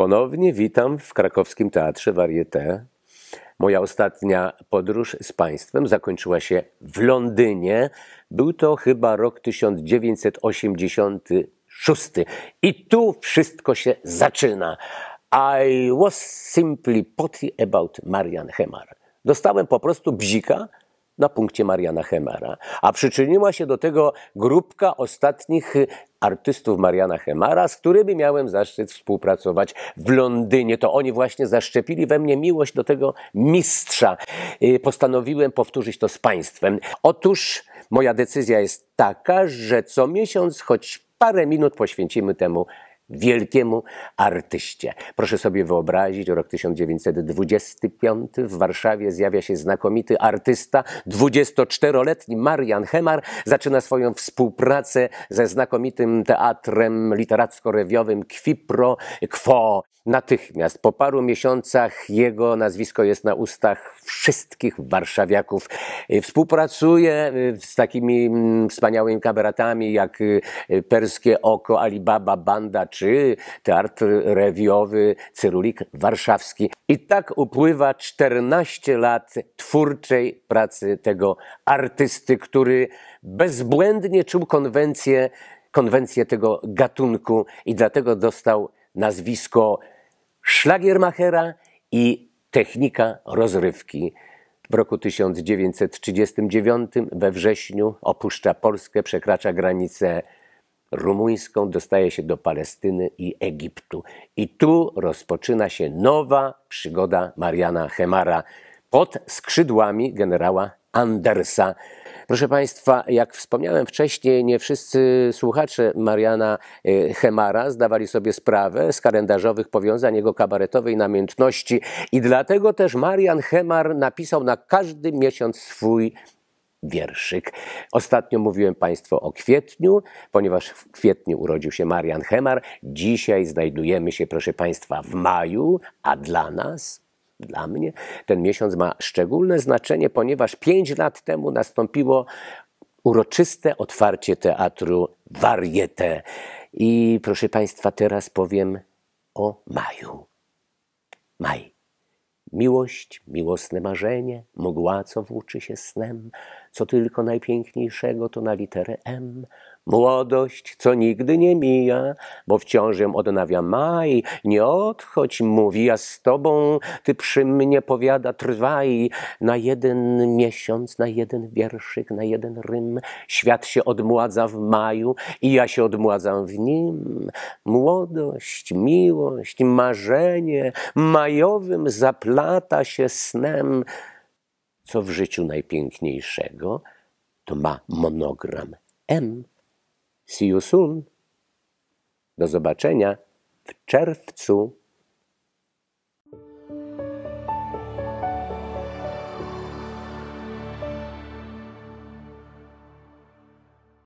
Ponownie witam w krakowskim Teatrze Varieté. Moja ostatnia podróż z Państwem zakończyła się w Londynie. Był to chyba rok 1986. I tu wszystko się zaczyna. I was simply potty about Marian Hemar. Dostałem po prostu bzika na punkcie Mariana Hemara. A przyczyniła się do tego grupka ostatnich y, artystów Mariana Hemara, z którymi miałem zaszczyt współpracować w Londynie. To oni właśnie zaszczepili we mnie miłość do tego mistrza. Y, postanowiłem powtórzyć to z Państwem. Otóż moja decyzja jest taka, że co miesiąc, choć parę minut poświęcimy temu wielkiemu artyście. Proszę sobie wyobrazić, rok 1925 w Warszawie zjawia się znakomity artysta, 24-letni Marian Hemar zaczyna swoją współpracę ze znakomitym teatrem literacko-rewiowym Kwipro Quo natychmiast. Po paru miesiącach jego nazwisko jest na ustach wszystkich warszawiaków. Y, współpracuje y, z takimi mm, wspaniałymi kabaretami jak y, Perskie Oko, Alibaba Banda czy Teatr Rewiowy Cyrulik Warszawski. I tak upływa 14 lat twórczej pracy tego artysty, który bezbłędnie czuł konwencję, konwencję tego gatunku i dlatego dostał nazwisko Szlagiermachera i Technika rozrywki. W roku 1939 we wrześniu opuszcza Polskę, przekracza granicę rumuńską, dostaje się do Palestyny i Egiptu. I tu rozpoczyna się nowa przygoda Mariana Hemara pod skrzydłami generała Andersa. Proszę Państwa, jak wspomniałem wcześniej, nie wszyscy słuchacze Mariana Chemara y, zdawali sobie sprawę z kalendarzowych powiązań jego kabaretowej namiętności i dlatego też Marian Chemar napisał na każdy miesiąc swój wierszyk. Ostatnio mówiłem Państwu o kwietniu, ponieważ w kwietniu urodził się Marian Chemar. Dzisiaj znajdujemy się, proszę Państwa, w maju, a dla nas dla mnie ten miesiąc ma szczególne znaczenie, ponieważ pięć lat temu nastąpiło uroczyste otwarcie teatru Varieté. I proszę Państwa, teraz powiem o maju. Maj. Miłość, miłosne marzenie, mgła, co włóczy się snem, co tylko najpiękniejszego to na literę M, Młodość, co nigdy nie mija, bo wciąż ją odnawia maj. Nie odchodź, mówi, ja z tobą, ty przy mnie powiada, trwaj. Na jeden miesiąc, na jeden wierszyk, na jeden rym. Świat się odmładza w maju i ja się odmładzam w nim. Młodość, miłość, marzenie majowym zaplata się snem. Co w życiu najpiękniejszego, to ma monogram M. See you soon. Do zobaczenia w czerwcu.